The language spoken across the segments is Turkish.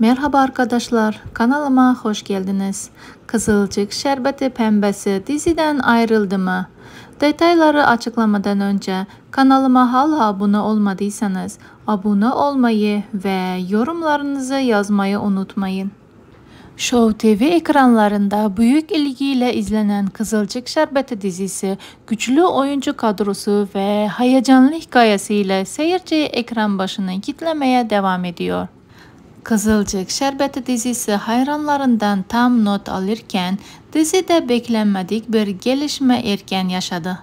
Merhaba arkadaşlar, kanalıma hoş geldiniz. Kızılcık Şerbeti Pembesi diziden ayrıldı mı? Detayları açıklamadan önce kanalıma hala abone olmadıysanız abone olmayı ve yorumlarınızı yazmayı unutmayın. Show TV ekranlarında büyük ilgiyle izlenen Kızılcık Şerbeti dizisi güçlü oyuncu kadrosu ve heyecanlı hikayesiyle seyirci ekran başını kitlemeye devam ediyor. Kızılcık Şerbeti dizisi hayranlarından tam not alırken dizide beklenmedik bir gelişme erken yaşadı.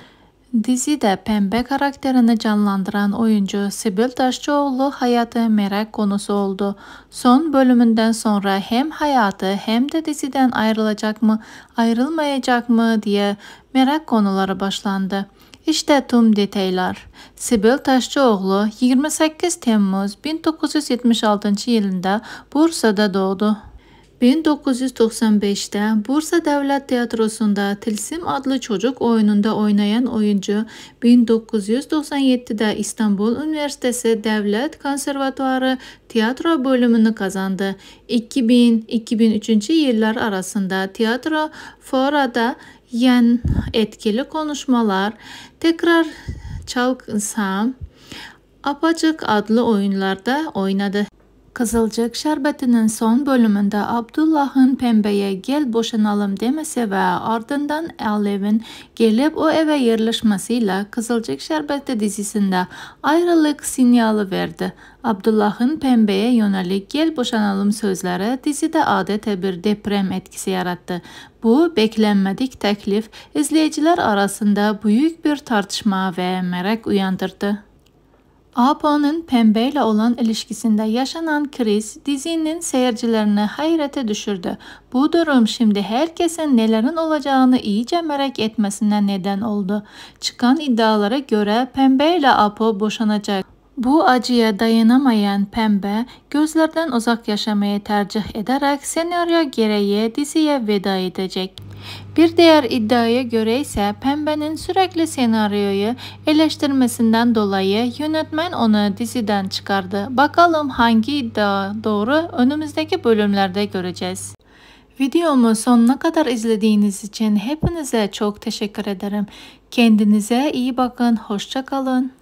Dizide pembe karakterini canlandıran oyuncu Sibel Taşçıoğlu hayatı merak konusu oldu. Son bölümünden sonra hem hayatı hem de diziden ayrılacak mı, ayrılmayacak mı diye merak konuları başlandı. İşdə tüm detaylar. Sibil Taşçıoğlu 28 Temmuz 1976-cı ilində Bursa'da doğdu. 1995'te Bursa Devlet Tiyatrosu'nda Tilsim adlı çocuk oyununda oynayan oyuncu 1997'de İstanbul Üniversitesi Devlet Konservatuarı tiyatro bölümünü kazandı. 2000-2003 yıllar arasında tiyatro forada yen etkili konuşmalar, tekrar çalksam, Apacık adlı oyunlarda oynadı. Kızılcık Şerbeti'nin son bölümünde Abdullah'ın pembeye gel boşanalım demesi ve ardından Alev'in gelip o eve yerleşmesiyle Kızılcık Şerbeti dizisinde ayrılık sinyali verdi. Abdullah'ın pembeye yönelik gel boşanalım sözleri dizide adeta bir deprem etkisi yarattı. Bu beklenmedik teklif izleyiciler arasında büyük bir tartışma ve merak uyandırdı. Apo'nun ile olan ilişkisinde yaşanan kriz dizinin seyircilerini hayrete düşürdü. Bu durum şimdi herkesin nelerin olacağını iyice merak etmesine neden oldu. Çıkan iddialara göre ile Apo boşanacak. Bu acıya dayanamayan Pembe gözlerden uzak yaşamayı tercih ederek senaryo gereği diziye veda edecek. Bir diğer iddiaya göre ise Pembe'nin sürekli senaryoyu eleştirmesinden dolayı yönetmen onu diziden çıkardı. Bakalım hangi iddia doğru önümüzdeki bölümlerde göreceğiz. Videomu sonuna kadar izlediğiniz için hepinize çok teşekkür ederim. Kendinize iyi bakın, hoşçakalın.